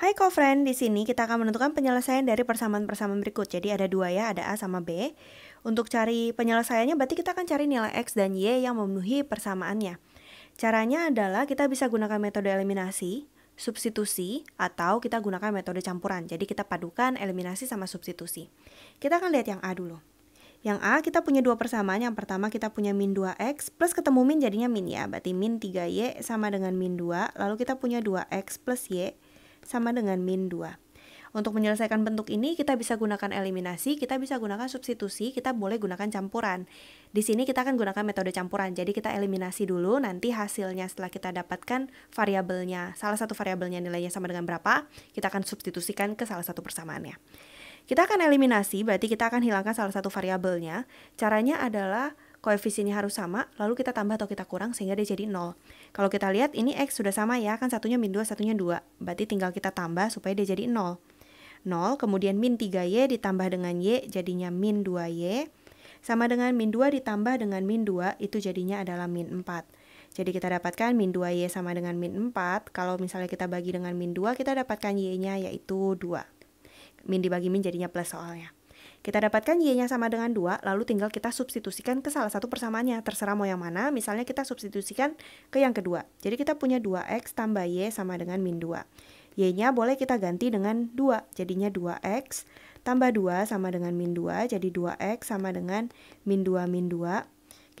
Hai co-friend, di sini kita akan menentukan penyelesaian dari persamaan-persamaan berikut. Jadi ada dua ya, ada A sama B. Untuk cari penyelesaiannya berarti kita akan cari nilai X dan Y yang memenuhi persamaannya. Caranya adalah kita bisa gunakan metode eliminasi, substitusi, atau kita gunakan metode campuran. Jadi kita padukan eliminasi sama substitusi. Kita akan lihat yang A dulu. Yang A kita punya dua persamaan. Yang pertama kita punya min 2x plus ketemu min jadinya min ya. Berarti min 3y sama dengan min 2. Lalu kita punya 2x plus y sama dengan min 2. Untuk menyelesaikan bentuk ini, kita bisa gunakan eliminasi, kita bisa gunakan substitusi, kita boleh gunakan campuran. Di sini kita akan gunakan metode campuran, jadi kita eliminasi dulu, nanti hasilnya setelah kita dapatkan variabelnya, salah satu variabelnya nilainya sama dengan berapa, kita akan substitusikan ke salah satu persamaannya. Kita akan eliminasi, berarti kita akan hilangkan salah satu variabelnya. Caranya adalah koefisiennya harus sama, lalu kita tambah atau kita kurang sehingga dia jadi 0. Kalau kita lihat ini X sudah sama ya, kan satunya min 2, satunya 2. Berarti tinggal kita tambah supaya dia jadi 0. 0, kemudian min 3Y ditambah dengan Y jadinya min 2Y. Sama dengan min 2 ditambah dengan min 2 itu jadinya adalah min 4. Jadi kita dapatkan min 2y sama dengan min 4. Kalau misalnya kita bagi dengan min 2, kita dapatkan y-nya yaitu 2. Min dibagi min jadinya plus soalnya. Kita dapatkan Y-nya sama dengan 2, lalu tinggal kita substitusikan ke salah satu persamaannya, terserah mau yang mana, misalnya kita substitusikan ke yang kedua. Jadi kita punya 2X tambah Y sama dengan min 2. Y-nya boleh kita ganti dengan 2, jadinya 2X tambah 2 sama dengan min 2, jadi 2X sama dengan min 2 min 2.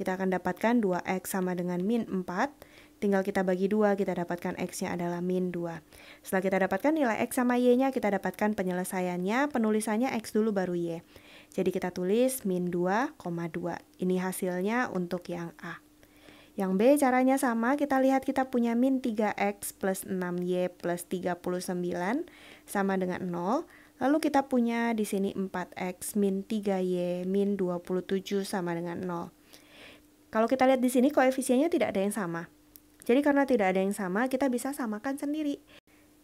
Kita akan dapatkan 2X sama dengan min 4, Tinggal kita bagi dua, kita dapatkan X-nya adalah min 2. Setelah kita dapatkan nilai X sama Y-nya, kita dapatkan penyelesaiannya, penulisannya X dulu baru Y. Jadi kita tulis min 2,2. Ini hasilnya untuk yang A. Yang B caranya sama, kita lihat kita punya min 3X plus 6Y plus 39 sama dengan 0. Lalu kita punya di sini 4X min 3Y min 27 sama dengan 0. Kalau kita lihat di sini koefisiennya tidak ada yang sama. Jadi karena tidak ada yang sama, kita bisa samakan sendiri.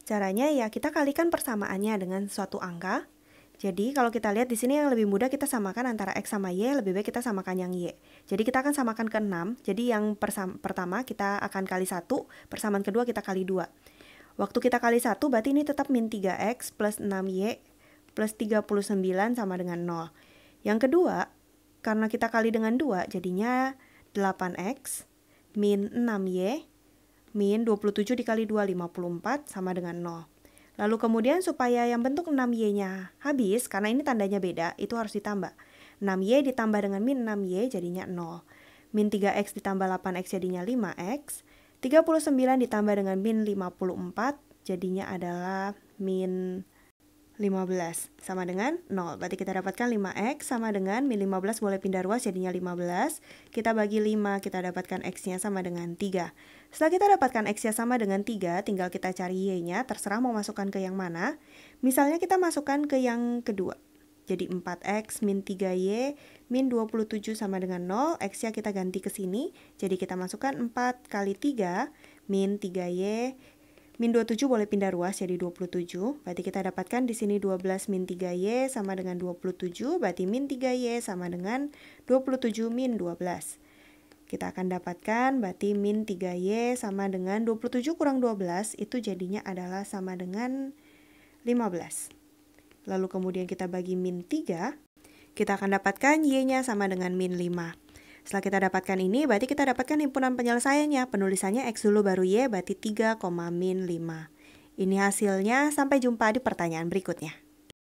Caranya ya kita kalikan persamaannya dengan suatu angka. Jadi kalau kita lihat di sini yang lebih mudah kita samakan antara X sama Y, lebih baik kita samakan yang Y. Jadi kita akan samakan ke 6, jadi yang pertama kita akan kali 1, persamaan kedua kita kali 2. Waktu kita kali 1 berarti ini tetap min 3X plus 6Y plus 39 sama dengan 0. Yang kedua, karena kita kali dengan 2 jadinya 8X min 6Y min 27 dikali 2 54 sama dengan 0. Lalu kemudian supaya yang bentuk 6Y-nya habis, karena ini tandanya beda, itu harus ditambah. 6Y ditambah dengan min 6Y jadinya 0. Min 3X ditambah 8X jadinya 5X. 39 ditambah dengan min 54 jadinya adalah min 15 sama dengan 0. Berarti kita dapatkan 5x sama dengan min 15 boleh pindah ruas jadinya 15. Kita bagi 5, kita dapatkan x-nya sama dengan 3. Setelah kita dapatkan x-nya sama dengan 3, tinggal kita cari y-nya, terserah mau masukkan ke yang mana. Misalnya kita masukkan ke yang kedua. Jadi 4x min 3y min 27 sama dengan 0, x-nya kita ganti ke sini. Jadi kita masukkan 4 kali 3 min 3y Min 27 boleh pindah ruas jadi ya 27. Berarti kita dapatkan di sini 12 min 3Y sama dengan 27. Berarti min 3Y sama dengan 27 min 12. Kita akan dapatkan berarti min 3Y sama dengan 27 kurang 12 itu jadinya adalah sama dengan 15. Lalu kemudian kita bagi min 3. Kita akan dapatkan Y-nya sama dengan min 5. Setelah kita dapatkan ini, berarti kita dapatkan himpunan penyelesaiannya. Penulisannya X dulu baru Y, berarti 3, min 5. Ini hasilnya, sampai jumpa di pertanyaan berikutnya.